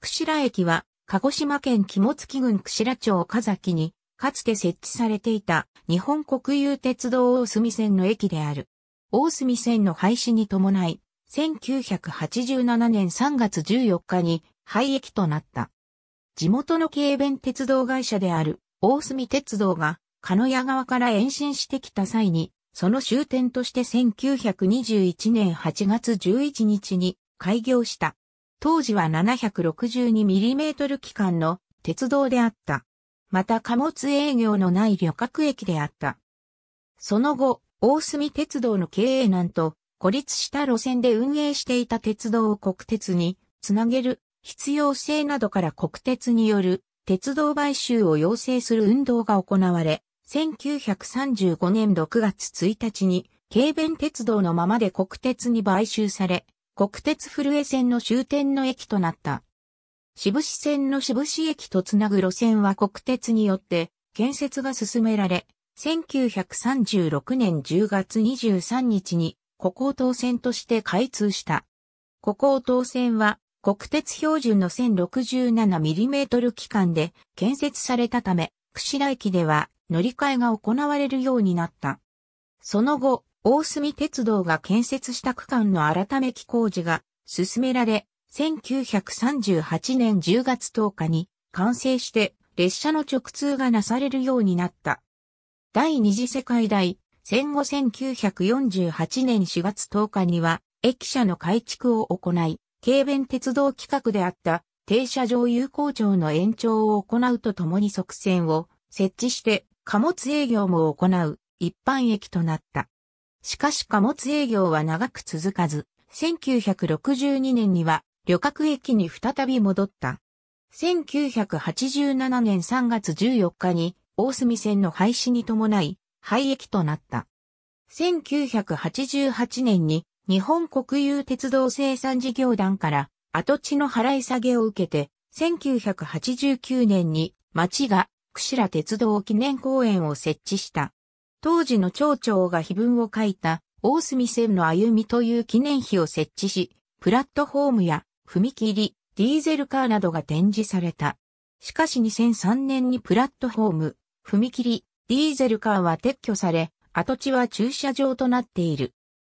串良駅は、鹿児島県肝付郡串良町岡崎に、かつて設置されていた日本国有鉄道大隅線の駅である。大隅線の廃止に伴い、1987年3月14日に廃駅となった。地元の軽便鉄道会社である大隅鉄道が鹿屋側から延伸してきた際に、その終点として1921年8月11日に開業した。当時は 762mm 機関の鉄道であった。また貨物営業のない旅客駅であった。その後、大隅鉄道の経営難と孤立した路線で運営していた鉄道を国鉄につなげる必要性などから国鉄による鉄道買収を要請する運動が行われ、1935年6月1日に、軽便鉄道のままで国鉄に買収され、国鉄古江線の終点の駅となった。渋市線の渋市駅とつなぐ路線は国鉄によって建設が進められ、1936年10月23日に古港東線として開通した。古港東線は国鉄標準の 1067mm 期間で建設されたため、串田駅では乗り換えが行われるようになった。その後、大隅鉄道が建設した区間の改めき工事が進められ、1938年10月10日に完成して列車の直通がなされるようになった。第二次世界大戦後1948年4月10日には駅舎の改築を行い、軽便鉄道規格であった停車場有効庁の延長を行うとともに側線を設置して貨物営業も行う一般駅となった。しかし貨物営業は長く続かず、1962年には旅客駅に再び戻った。1987年3月14日に大隅線の廃止に伴い廃駅となった。1988年に日本国有鉄道生産事業団から跡地の払い下げを受けて、1989年に町が串良鉄道記念公園を設置した。当時の町長が碑文を書いた大隅線の歩みという記念碑を設置し、プラットフォームや踏切、ディーゼルカーなどが展示された。しかし2003年にプラットフォーム、踏切、ディーゼルカーは撤去され、跡地は駐車場となっている。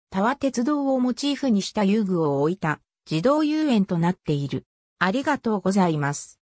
タワ鉄道をモチーフにした遊具を置いた自動遊園となっている。ありがとうございます。